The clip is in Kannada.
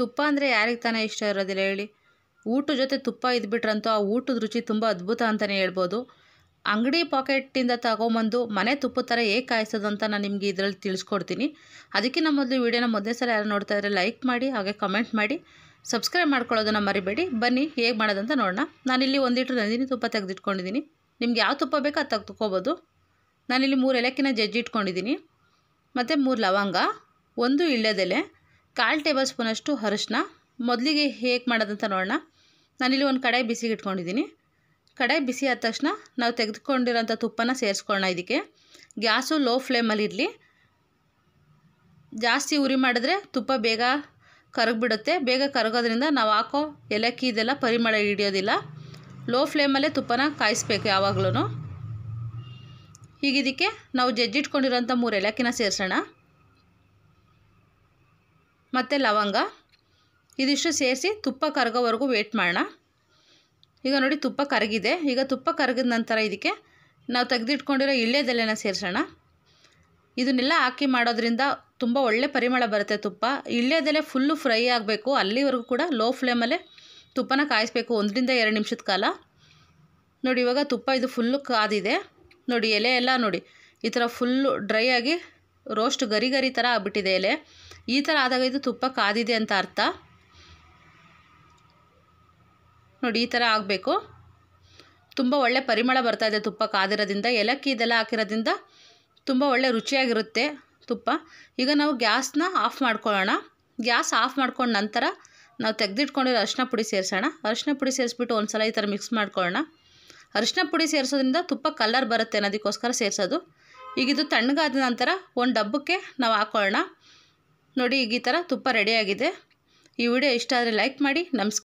ತುಪ್ಪ ಅಂದರೆ ಯಾರಿಗೆ ತಾನೇ ಇಷ್ಟ ಇರೋದಿಲ್ಲ ಹೇಳಿ ಊಟ ಜೊತೆ ತುಪ್ಪ ಇದ್ಬಿಟ್ರಂತೂ ಆ ಊಟದ ರುಚಿ ತುಂಬ ಅದ್ಭುತ ಅಂತಲೇ ಹೇಳ್ಬೋದು ಅಂಗಡಿ ಪಾಕೆಟಿಂದ ತಗೊಂಬಂದು ಮನೆ ತುಪ್ಪ ಥರ ಹೇಗೆ ಕಾಯಿಸೋದು ಅಂತ ನಾನು ನಿಮಗೆ ಇದರಲ್ಲಿ ತಿಳಿಸ್ಕೊಡ್ತೀನಿ ಅದಕ್ಕೆ ನಮ್ಮ ಮೊದಲು ವೀಡಿಯೋನ ಮೊದಲೇ ಸಲ ಯಾರು ನೋಡ್ತಾ ಇದ್ರೆ ಲೈಕ್ ಮಾಡಿ ಹಾಗೆ ಕಮೆಂಟ್ ಮಾಡಿ ಸಬ್ಸ್ಕ್ರೈಬ್ ಮಾಡ್ಕೊಳ್ಳೋದನ್ನು ಮರಿಬೇಡಿ ಬನ್ನಿ ಹೇಗೆ ಮಾಡೋದಂತ ನೋಡೋಣ ನಾನಿಲ್ಲಿ ಒಂದು ಲೀಟ್ರ್ ನಂದಿನಿ ತುಪ್ಪ ತೆಗೆದಿಟ್ಕೊಂಡಿದ್ದೀನಿ ನಿಮ್ಗೆ ಯಾವ ತುಪ್ಪ ಬೇಕೋ ಅದು ತೆಗೆದುಕೋಬೋದು ನಾನಿಲ್ಲಿ ಮೂರು ಎಲೆಕ್ಕಿನ ಜಜ್ಜಿ ಇಟ್ಕೊಂಡಿದ್ದೀನಿ ಮತ್ತು ಮೂರು ಲವಂಗ ಒಂದು ಇಳ್ಳೆದೆಲೆ ಕಾಲು ಟೇಬಲ್ ಸ್ಪೂನಷ್ಟು ಅರಶಿನ ಮೊದಲಿಗೆ ಹೇಗೆ ಮಾಡೋದಂತ ನೋಡೋಣ ನಾನಿಲ್ಲಿ ಒಂದು ಕಡಾಯಿ ಬಿಸಿ ಇಟ್ಕೊಂಡಿದ್ದೀನಿ ಕಡಾಯಿ ಬಿಸಿ ಆದ ತಕ್ಷಣ ನಾವು ತೆಗೆದುಕೊಂಡಿರೋಂಥ ತುಪ್ಪನ ಸೇರಿಸ್ಕೊಳ್ಳೋಣ ಇದಕ್ಕೆ ಗ್ಯಾಸು ಲೋ ಫ್ಲೇಮಲ್ಲಿ ಇರಲಿ ಜಾಸ್ತಿ ಉರಿ ಮಾಡಿದ್ರೆ ತುಪ್ಪ ಬೇಗ ಕರಗಿಬಿಡುತ್ತೆ ಬೇಗ ಕರಗೋದ್ರಿಂದ ನಾವು ಹಾಕೋ ಎಲಕ್ಕಿ ಇದೆಲ್ಲ ಪರಿಮಳ ಹಿಡಿಯೋದಿಲ್ಲ ಲೋ ಫ್ಲೇಮಲ್ಲೇ ತುಪ್ಪನ ಕಾಯಿಸ್ಬೇಕು ಯಾವಾಗಲೂ ಹೀಗಿದಕ್ಕೆ ನಾವು ಜಜ್ಜಿಟ್ಕೊಂಡಿರೋಂಥ ಮೂರು ಎಲಕ್ಕಿನ ಸೇರಿಸೋಣ ಮತ್ತು ಲವಂಗ ಇದಿಷ್ಟು ಸೇರಿಸಿ ತುಪ್ಪ ಕರಗೋವರೆಗೂ ವೇಟ್ ಮಾಡೋಣ ಈಗ ನೋಡಿ ತುಪ್ಪ ಕರಗಿದೆ ಈಗ ತುಪ್ಪ ಕರಗಿದ ನಂತರ ಇದಕ್ಕೆ ನಾವು ತೆಗೆದಿಟ್ಕೊಂಡಿರೋ ಇಳ್ಳೆದೆಲೆನ ಸೇರಿಸೋಣ ಇದನ್ನೆಲ್ಲ ಹಾಕಿ ಮಾಡೋದ್ರಿಂದ ತುಂಬ ಒಳ್ಳೆ ಪರಿಮಳ ಬರುತ್ತೆ ತುಪ್ಪ ಇಳ್ಳೆದೆಲೆ ಫುಲ್ಲು ಫ್ರೈ ಆಗಬೇಕು ಅಲ್ಲಿವರೆಗೂ ಕೂಡ ಲೋ ಫ್ಲೇಮಲ್ಲೇ ತುಪ್ಪನ ಕಾಯಿಸಬೇಕು ಒಂದರಿಂದ ಎರಡು ನಿಮಿಷದ ಕಾಲ ನೋಡಿ ಇವಾಗ ತುಪ್ಪ ಇದು ಫುಲ್ಲು ಕಾದಿದೆ ನೋಡಿ ಎಲೆ ಎಲ್ಲ ನೋಡಿ ಈ ಥರ ಫುಲ್ಲು ಡ್ರೈ ಆಗಿ ರೋಸ್ಟ್ ಗರಿ ಗರಿ ಥರ ಆಗ್ಬಿಟ್ಟಿದೆ ಎಲೆ ಈ ಥರ ಆದಾಗ ಇದು ತುಪ್ಪ ಕಾದಿದೆ ಅಂತ ಅರ್ಥ ನೋಡಿ ಈ ಥರ ಆಗಬೇಕು ತುಂಬ ಒಳ್ಳೆ ಪರಿಮಳ ಬರ್ತಾ ಇದೆ ತುಪ್ಪ ಕಾದಿರೋದ್ರಿಂದ ಏಲಕ್ಕಿ ಇದೆಲ್ಲ ಹಾಕಿರೋದ್ರಿಂದ ತುಂಬ ಒಳ್ಳೆ ರುಚಿಯಾಗಿರುತ್ತೆ ತುಪ್ಪ ಈಗ ನಾವು ಗ್ಯಾಸ್ನ ಆಫ್ ಮಾಡ್ಕೊಳ್ಳೋಣ ಗ್ಯಾಸ್ ಆಫ್ ಮಾಡ್ಕೊಂಡ ನಂತರ ನಾವು ತೆಗೆದಿಟ್ಕೊಂಡಿರೋ ಅರಿಶಿನ ಪುಡಿ ಸೇರಿಸೋಣ ಅರಿಶಿನ ಪುಡಿ ಸೇರಿಸ್ಬಿಟ್ಟು ಒಂದು ಸಲ ಈ ಥರ ಮಿಕ್ಸ್ ಮಾಡ್ಕೊಳ್ಳೋಣ ಅರಿಶಿನ ಪುಡಿ ಸೇರಿಸೋದ್ರಿಂದ ತುಪ್ಪ ಕಲರ್ ಬರುತ್ತೆ ಅನ್ನೋದಕ್ಕೋಸ್ಕರ ಸೇರಿಸೋದು ಈಗ ಇದು ತಣ್ಣಗಾದ ನಂತರ ಒಂದು ಡಬ್ಬಕ್ಕೆ ನಾವು ಹಾಕೊಳ್ಳೋಣ ನೋಡಿ ಈಗ ಈ ಥರ ತುಪ್ಪ ರೆಡಿಯಾಗಿದೆ ಈ ವಿಡಿಯೋ ಇಷ್ಟ ಆದರೆ ಲೈಕ್ ಮಾಡಿ ನಮಸ್ಕಾರ